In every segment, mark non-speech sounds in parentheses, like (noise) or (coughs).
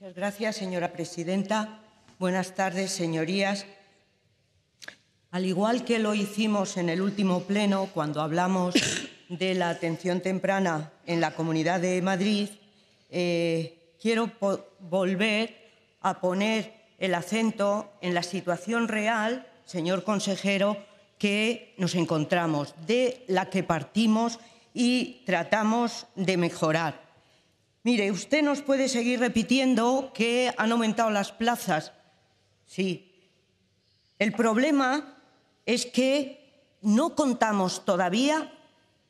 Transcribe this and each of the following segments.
Muchas gracias, señora presidenta. Buenas tardes, señorías. Al igual que lo hicimos en el último pleno, cuando hablamos (coughs) de la atención temprana en la Comunidad de Madrid, eh, quiero volver a poner el acento en la situación real, señor consejero, que nos encontramos, de la que partimos y tratamos de mejorar. Mire, usted nos puede seguir repitiendo que han aumentado las plazas. Sí. El problema es que no contamos todavía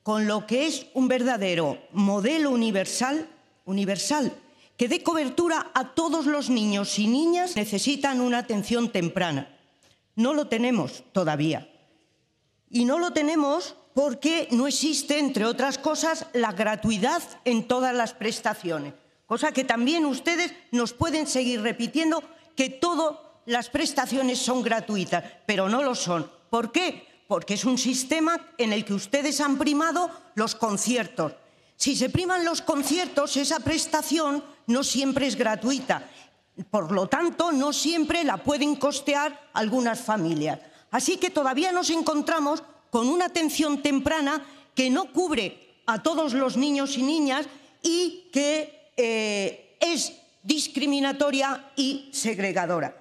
con lo que es un verdadero modelo universal, universal que dé cobertura a todos los niños y niñas que necesitan una atención temprana. No lo tenemos todavía. Y no lo tenemos porque no existe, entre otras cosas, la gratuidad en todas las prestaciones, cosa que también ustedes nos pueden seguir repitiendo que todas las prestaciones son gratuitas, pero no lo son. ¿Por qué? Porque es un sistema en el que ustedes han primado los conciertos. Si se priman los conciertos, esa prestación no siempre es gratuita. Por lo tanto, no siempre la pueden costear algunas familias. Así que todavía nos encontramos con una atención temprana que no cubre a todos los niños y niñas y que eh, es discriminatoria y segregadora.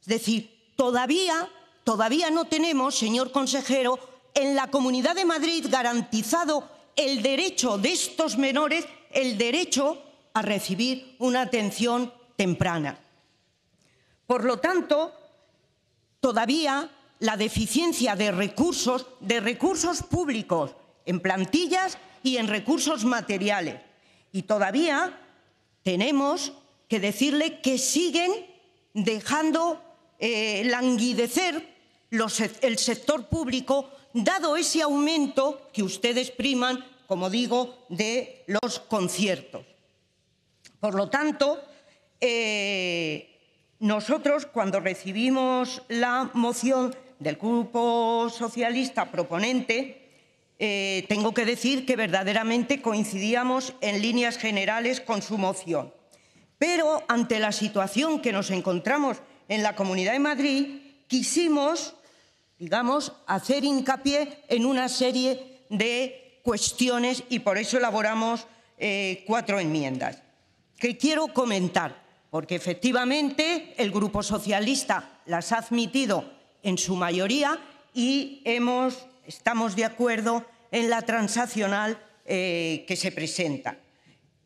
Es decir, todavía, todavía no tenemos, señor consejero, en la Comunidad de Madrid garantizado el derecho de estos menores, el derecho a recibir una atención temprana. Por lo tanto, todavía la deficiencia de recursos, de recursos públicos, en plantillas y en recursos materiales. Y todavía tenemos que decirle que siguen dejando eh, languidecer el sector público, dado ese aumento que ustedes priman, como digo, de los conciertos. Por lo tanto, eh, nosotros cuando recibimos la moción del Grupo Socialista proponente, eh, tengo que decir que verdaderamente coincidíamos en líneas generales con su moción. Pero ante la situación que nos encontramos en la Comunidad de Madrid, quisimos, digamos, hacer hincapié en una serie de cuestiones y por eso elaboramos eh, cuatro enmiendas que quiero comentar, porque efectivamente el Grupo Socialista las ha admitido en su mayoría y hemos, estamos de acuerdo en la transaccional eh, que se presenta.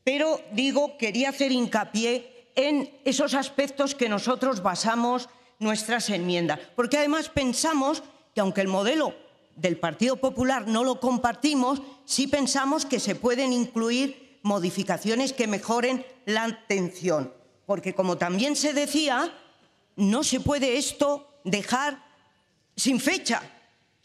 Pero digo, quería hacer hincapié en esos aspectos que nosotros basamos nuestras enmiendas, porque además pensamos que aunque el modelo del Partido Popular no lo compartimos, sí pensamos que se pueden incluir modificaciones que mejoren la atención, porque como también se decía, no se puede esto dejar sin fecha.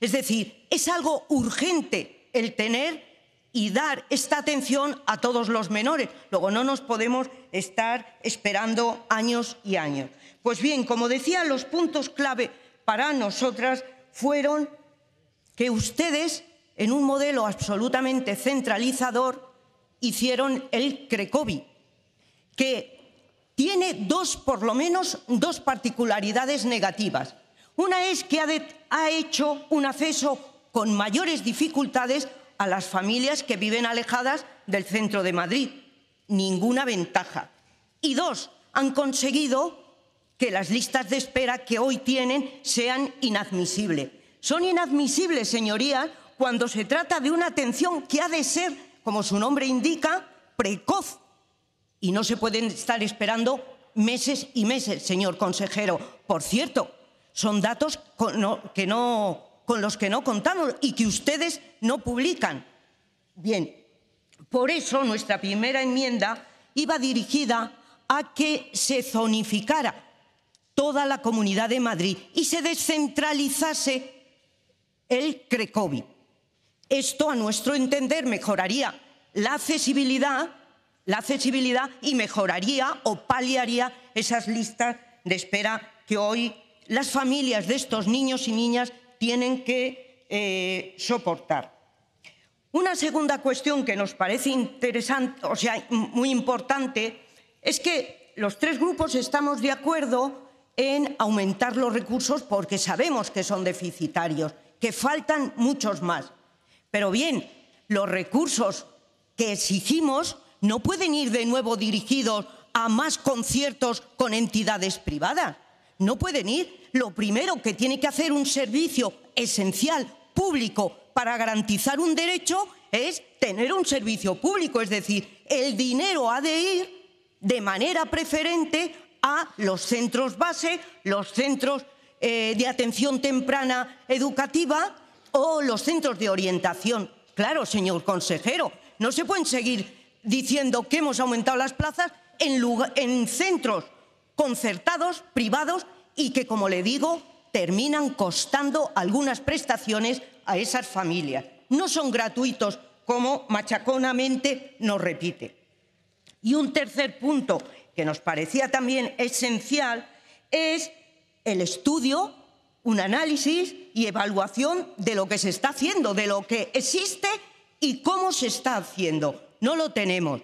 Es decir, es algo urgente el tener y dar esta atención a todos los menores. Luego no nos podemos estar esperando años y años. Pues bien, como decía, los puntos clave para nosotras fueron que ustedes, en un modelo absolutamente centralizador, hicieron el CRECOVI, que tiene dos, por lo menos, dos particularidades negativas. Una es que ha, hecho un acceso con mayores dificultades a las familias que viven alejadas del centro de Madrid. Ninguna ventaja. Y dos, han conseguido que las listas de espera que hoy tienen sean inadmisibles. Son inadmisibles, señorías, cuando se trata de una atención que ha de ser, como su nombre indica, precoz. Y no se pueden estar esperando meses y meses, señor consejero. Por cierto, son datos con, que con los que no contamos y que ustedes no publican. Bien, por eso nuestra primera enmienda iba dirigida a que se zonificara toda la comunidad de Madrid y se descentralizase el CRECOVI. Esto, a nuestro entender, mejoraría la accesibilidad, la accesibilidad y mejoraría o paliaría esas listas de espera que hoy las familias de estos niños y niñas tienen que eh, soportar. Una segunda cuestión que nos parece interesante, o sea, muy importante, es que los tres grupos estamos de acuerdo en aumentar los recursos porque sabemos que son deficitarios, que faltan muchos más. Pero bien, los recursos que exigimos no pueden ir de nuevo dirigidos a más conciertos con entidades privadas no pueden ir. Lo primero que tiene que hacer un servicio esencial, público, para garantizar un derecho es tener un servicio público, es decir, el dinero ha de ir de manera preferente a los centros base, los centros eh, de atención temprana educativa o los centros de orientación. Claro, señor consejero, no se pueden seguir diciendo que hemos aumentado las plazas en centros concertados, privados y que, como le digo, terminan costando algunas prestaciones a esas familias. No son gratuitos, como machaconamente nos repite. Y un tercer punto que nos parecía también esencial es el estudio, un análisis y evaluación de lo que se está haciendo, de lo que existe y cómo se está haciendo. No lo tenemos.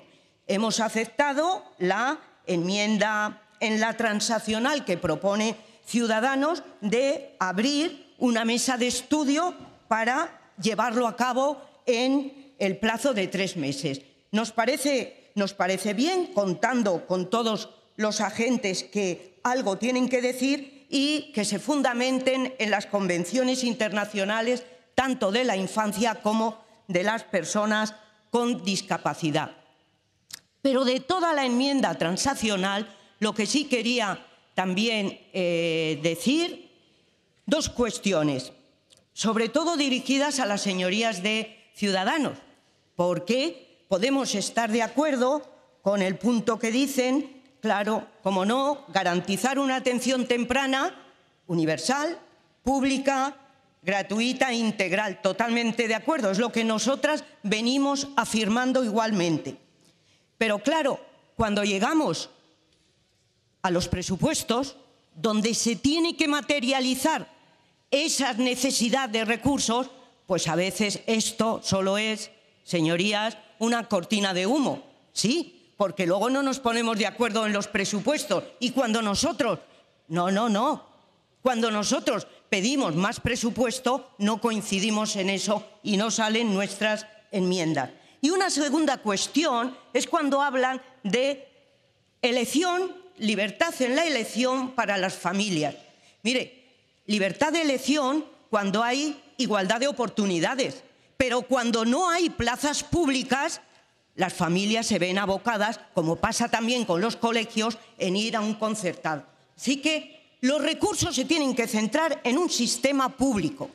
Hemos aceptado la enmienda en la transaccional que propone Ciudadanos de abrir una mesa de estudio para llevarlo a cabo en el plazo de tres meses. Nos parece, nos parece bien, contando con todos los agentes que algo tienen que decir y que se fundamenten en las convenciones internacionales tanto de la infancia como de las personas con discapacidad. Pero de toda la enmienda transaccional lo que sí quería también eh, decir, dos cuestiones, sobre todo dirigidas a las señorías de Ciudadanos, porque podemos estar de acuerdo con el punto que dicen, claro, como no, garantizar una atención temprana, universal, pública, gratuita e integral. Totalmente de acuerdo, es lo que nosotras venimos afirmando igualmente. Pero claro, cuando llegamos a los presupuestos, donde se tiene que materializar esa necesidad de recursos, pues a veces esto solo es, señorías, una cortina de humo. Sí, porque luego no nos ponemos de acuerdo en los presupuestos y cuando nosotros, no, no, no, cuando nosotros pedimos más presupuesto no coincidimos en eso y no salen nuestras enmiendas. Y una segunda cuestión es cuando hablan de elección libertad en la elección para las familias. Mire, libertad de elección cuando hay igualdad de oportunidades, pero cuando no hay plazas públicas, las familias se ven abocadas, como pasa también con los colegios, en ir a un concertado. Así que los recursos se tienen que centrar en un sistema público,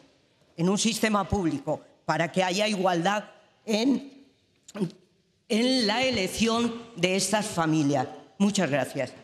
en un sistema público, para que haya igualdad en, en la elección de estas familias. Muchas gracias.